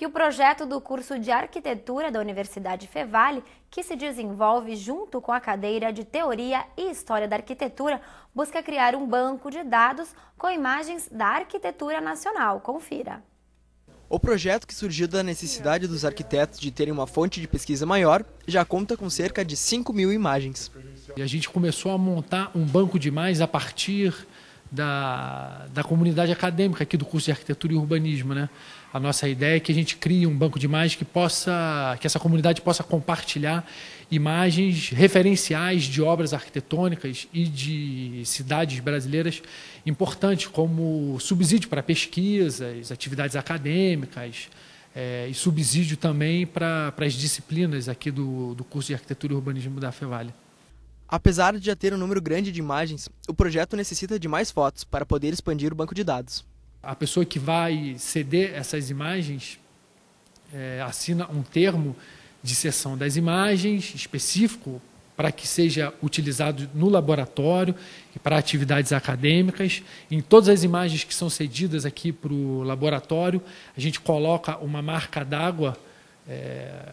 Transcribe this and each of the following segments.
que o projeto do curso de arquitetura da Universidade Fevale, que se desenvolve junto com a cadeira de Teoria e História da Arquitetura, busca criar um banco de dados com imagens da arquitetura nacional. Confira. O projeto, que surgiu da necessidade dos arquitetos de terem uma fonte de pesquisa maior, já conta com cerca de 5 mil imagens. E a gente começou a montar um banco de imagens a partir da, da comunidade acadêmica aqui do curso de arquitetura e urbanismo, né? A nossa ideia é que a gente crie um banco de imagens que possa, que essa comunidade possa compartilhar imagens referenciais de obras arquitetônicas e de cidades brasileiras importantes, como subsídio para pesquisas, atividades acadêmicas é, e subsídio também para, as disciplinas aqui do, do curso de arquitetura e urbanismo da FEVALE. Apesar de já ter um número grande de imagens, o projeto necessita de mais fotos para poder expandir o banco de dados. A pessoa que vai ceder essas imagens é, assina um termo de cessão das imagens específico para que seja utilizado no laboratório e para atividades acadêmicas. Em todas as imagens que são cedidas aqui para o laboratório, a gente coloca uma marca d'água. É,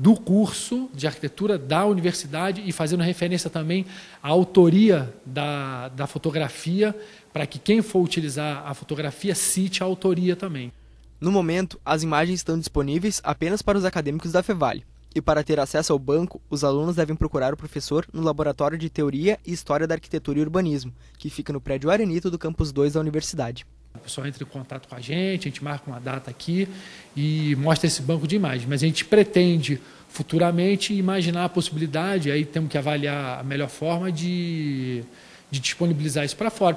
do curso de arquitetura da universidade e fazendo referência também à autoria da, da fotografia, para que quem for utilizar a fotografia cite a autoria também. No momento, as imagens estão disponíveis apenas para os acadêmicos da Fevale. E para ter acesso ao banco, os alunos devem procurar o professor no Laboratório de Teoria e História da Arquitetura e Urbanismo, que fica no prédio Arenito do campus 2 da universidade. O pessoal entra em contato com a gente, a gente marca uma data aqui e mostra esse banco de imagens. Mas a gente pretende futuramente imaginar a possibilidade, aí temos que avaliar a melhor forma de, de disponibilizar isso para fora.